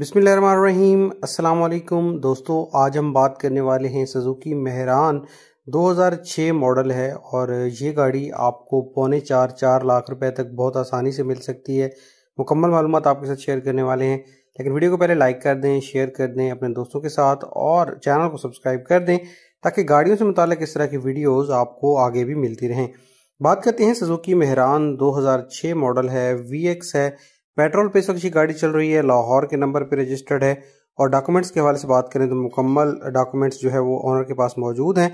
बिसमीम अल्लाम दोस्तों आज हम बात करने वाले हैं सजुकी मेहरान 2006 मॉडल है और ये गाड़ी आपको पौने चार चार लाख रुपए तक बहुत आसानी से मिल सकती है मुकम्मल मालूम आपके साथ शेयर करने वाले हैं लेकिन वीडियो को पहले लाइक कर दें शेयर कर दें अपने दोस्तों के साथ और चैनल को सब्सक्राइब कर दें ताकि गाड़ियों से मुतक इस तरह की वीडियोज़ आपको आगे भी मिलती रहें बात करते हैं सजुकी मेहरान 2006 मॉडल है वी है पेट्रोल पे इस वक्त गाड़ी चल रही है लाहौर के नंबर पे रजिस्टर्ड है और डॉक्यूमेंट्स के हवाले से बात करें तो मुकम्मल डॉक्यूमेंट्स जो है वो ऑनर के पास मौजूद हैं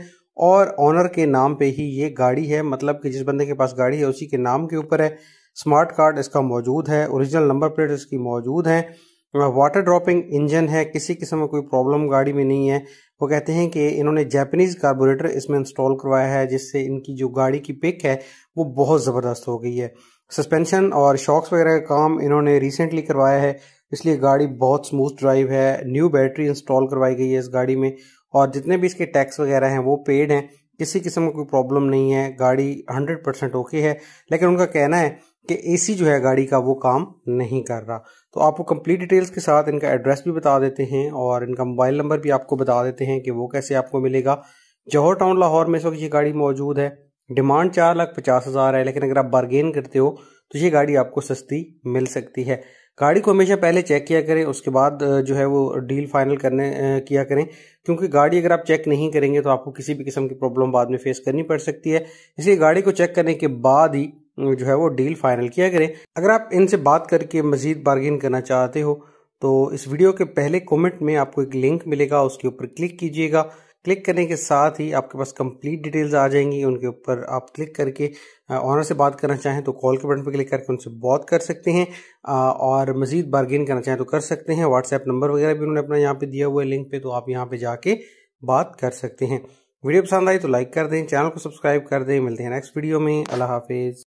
और ऑनर के नाम पे ही ये गाड़ी है मतलब कि जिस बंदे के पास गाड़ी है उसी के नाम के ऊपर है स्मार्ट कार्ड इसका मौजूद है ओरिजिनल नंबर प्लेट इसकी मौजूद है वाटर ड्रॉपिंग इंजन है किसी किस्म का कोई प्रॉब्लम गाड़ी में नहीं है वो कहते हैं कि इन्होंने जैपनीज़ कार्बोरेटर इसमें इंस्टॉल करवाया है जिससे इनकी जो गाड़ी की पिक है वो बहुत ज़बरदस्त हो गई है सस्पेंशन और शॉक्स वगैरह का काम इन्होंने रिसेंटली करवाया है इसलिए गाड़ी बहुत स्मूथ ड्राइव है न्यू बैटरी इंस्टॉल करवाई गई है इस गाड़ी में और जितने भी इसके टैक्स वगैरह हैं वो पेड हैं किसी किस्म का कोई प्रॉब्लम नहीं है गाड़ी 100 परसेंट ओके है लेकिन उनका कहना है कि एसी जो है गाड़ी का वो काम नहीं कर रहा तो आपको कंप्लीट डिटेल्स के साथ इनका एड्रेस भी बता देते हैं और इनका मोबाइल नंबर भी आपको बता देते हैं कि वो कैसे आपको मिलेगा जौहर टाउन लाहौर में इस वक्त ये गाड़ी मौजूद है डिमांड चार लाख पचास हज़ार है लेकिन अगर आप बार्गेन करते हो तो ये गाड़ी आपको सस्ती मिल सकती है गाड़ी को हमेशा पहले चेक किया करें उसके बाद जो है वो डील फाइनल करने किया करें क्योंकि गाड़ी अगर आप चेक नहीं करेंगे तो आपको किसी भी किस्म की प्रॉब्लम बाद में फेस करनी पड़ सकती है इसलिए गाड़ी को चेक करने के बाद ही जो है वो डील फाइनल किया करें अगर आप इनसे बात करके मजीद बार्गेन करना चाहते हो तो इस वीडियो के पहले कॉमेंट में आपको एक लिंक मिलेगा उसके ऊपर क्लिक कीजिएगा क्लिक करने के साथ ही आपके पास कंप्लीट डिटेल्स आ जाएंगी उनके ऊपर आप क्लिक करके ऑनर से बात करना चाहें तो कॉल के बटन पर क्लिक करके उनसे बात कर सकते हैं और मज़ीद बार्गेन करना चाहें तो कर सकते हैं व्हाट्सएप नंबर वगैरह भी उन्होंने अपना यहाँ पर दिया हुआ है लिंक पर तो आप यहाँ पर जाके बात कर सकते हैं वीडियो पसंद आई तो लाइक कर दें चैनल को सब्सक्राइब कर दें मिलते हैं नेक्स्ट वीडियो में अल्लाह हाफिज़